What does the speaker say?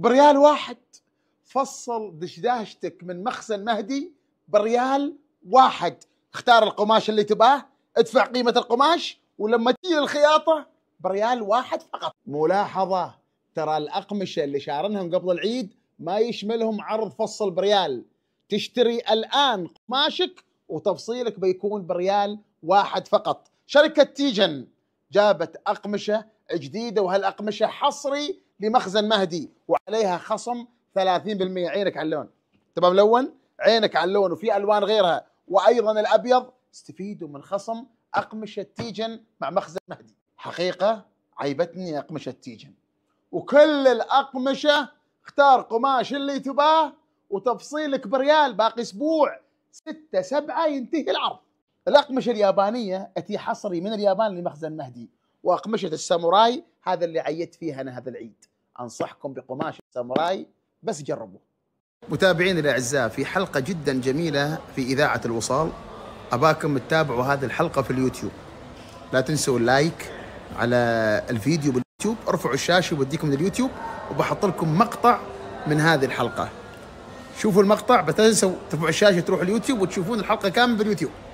بريال واحد فصل دشداشتك من مخزن مهدي بريال واحد اختار القماش اللي تباه ادفع قيمة القماش ولما تجي الخياطة بريال واحد فقط ملاحظة ترى الأقمشة اللي شارنهم قبل العيد ما يشملهم عرض فصل بريال تشتري الآن قماشك وتفصيلك بيكون بريال واحد فقط شركة تيجن جابت أقمشة جديدة وهالأقمشة حصري لمخزن مهدي وعليها خصم 30% عينك على اللون تبقى ملون عينك على اللون وفي الوان غيرها وايضا الابيض استفيدوا من خصم اقمشه تيجن مع مخزن مهدي حقيقه عيبتني اقمشه تيجن وكل الاقمشه اختار قماش اللي تباه وتفصيلك بريال باقي اسبوع ستة سبعة ينتهي العرض الأقمشة اليابانية أتي حصري من اليابان لمخزن مهدي وأقمشة الساموراي هذا اللي عيت فيها أنا هذا العيد أنصحكم بقماش الساموراي بس جربوه متابعينا الأعزاء في حلقة جدا جميلة في إذاعة الوصال أباكم تتابعوا هذه الحلقة في اليوتيوب لا تنسوا اللايك على الفيديو باليوتيوب ارفعوا الشاشة وبديكم لليوتيوب وبحط لكم مقطع من هذه الحلقة شوفوا المقطع بتنسوا ترفعوا الشاشة تروحوا اليوتيوب وتشوفون الحلقة كامل باليوتيوب